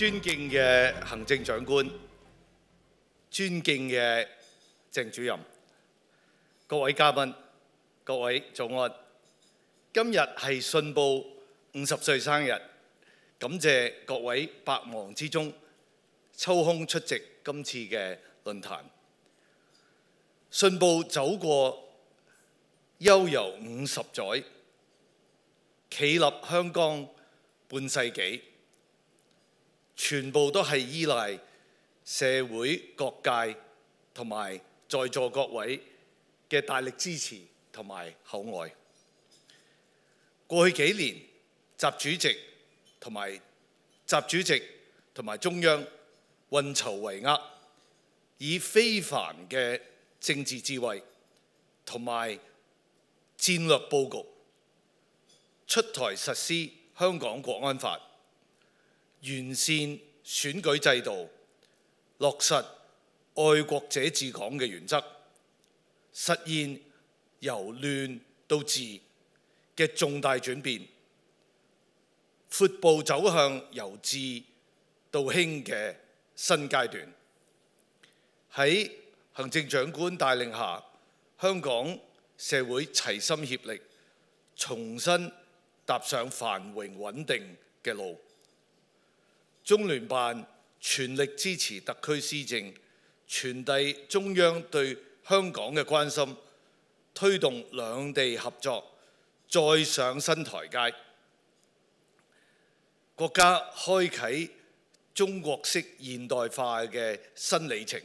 尊敬嘅行政長官，尊敬嘅鄭主任，各位嘉賓，各位早安。今日係信報五十歲生日，感謝各位百忙之中抽空出席今次嘅論壇。信報走過悠遊五十載，企立香港半世紀。全部都係依賴社會各界同埋在座各位嘅大力支持同埋厚愛。過去幾年，習主席同埋習主席同埋中央運籌帷幄，以非凡嘅政治智慧同埋戰略佈局，出台實施香港國安法。完善選舉制度，落實愛國者治港嘅原則，實現由亂到治嘅重大轉變，闊步走向由治到興嘅新階段。喺行政長官帶領下，香港社會齊心協力，重新踏上繁榮穩定嘅路。中聯辦全力支持特區施政，傳遞中央對香港嘅關心，推動兩地合作再上新台階。國家開啟中國式現代化嘅新里程，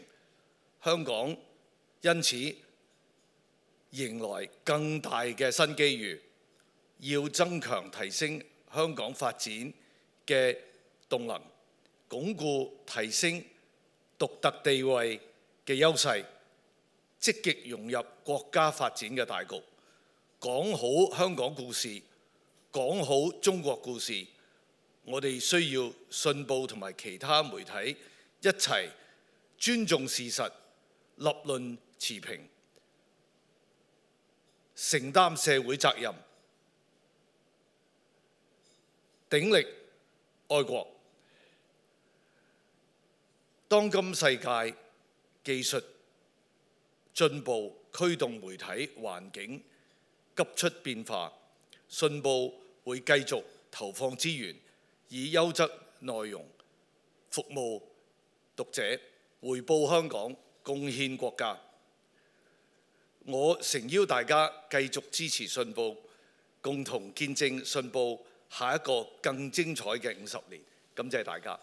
香港因此迎來更大嘅新機遇，要增強提升香港發展嘅動能。巩固提升獨特地位嘅優勢，積極融入國家發展嘅大局，講好香港故事，講好中國故事。我哋需要信報同埋其他媒體一齊尊重事實、立論持平，承擔社會責任，鼎力愛國。當今世界技術進步驅動媒體環境急出變化，信報會繼續投放資源，以優質內容服務讀者，回報香港，貢獻國家。我诚邀大家繼續支持信報，共同見證信報下一個更精彩嘅五十年。感謝大家。